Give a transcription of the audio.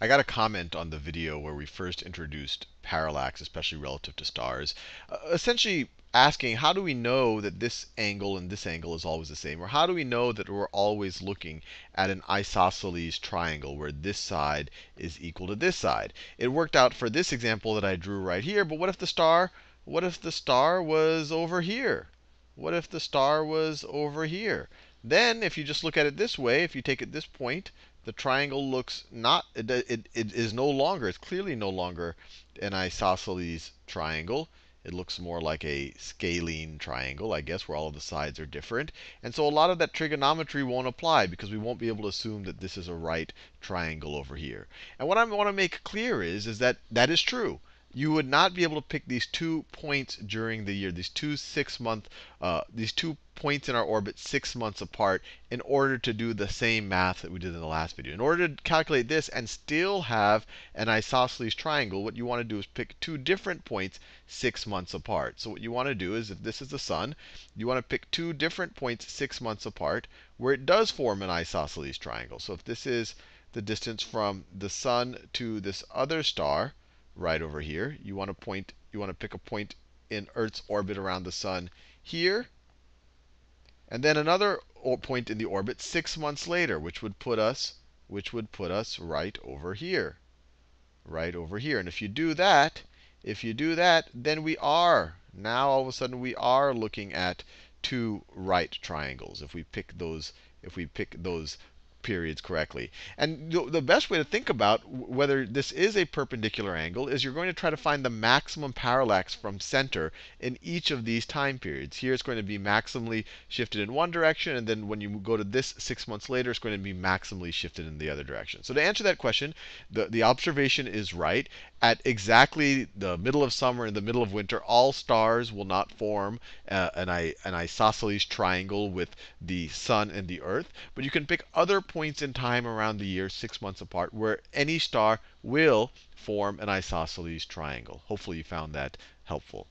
I got a comment on the video where we first introduced parallax, especially relative to stars, uh, essentially asking how do we know that this angle and this angle is always the same? Or how do we know that we're always looking at an isosceles triangle where this side is equal to this side? It worked out for this example that I drew right here, but what if the star, what if the star was over here? What if the star was over here? Then if you just look at it this way, if you take at this point, the triangle looks not, it, it, it is no longer, it's clearly no longer an isosceles triangle. It looks more like a scalene triangle, I guess, where all of the sides are different. And so a lot of that trigonometry won't apply because we won't be able to assume that this is a right triangle over here. And what I want to make clear is, is that that is true you would not be able to pick these two points during the year, these two six month, uh, these two points in our orbit six months apart in order to do the same math that we did in the last video. In order to calculate this and still have an isosceles triangle, what you want to do is pick two different points six months apart. So what you want to do is, if this is the sun, you want to pick two different points six months apart where it does form an isosceles triangle. So if this is the distance from the sun to this other star, right over here. You want to point, you want to pick a point in Earth's orbit around the sun here, and then another point in the orbit six months later, which would put us, which would put us right over here, right over here. And if you do that, if you do that, then we are now all of a sudden we are looking at two right triangles. If we pick those, if we pick those periods correctly. And the best way to think about whether this is a perpendicular angle is you're going to try to find the maximum parallax from center in each of these time periods. Here it's going to be maximally shifted in one direction, and then when you go to this six months later, it's going to be maximally shifted in the other direction. So to answer that question, the, the observation is right. At exactly the middle of summer and the middle of winter, all stars will not form uh, an, an isosceles triangle with the sun and the earth. But you can pick other points in time around the year, six months apart, where any star will form an isosceles triangle. Hopefully you found that helpful.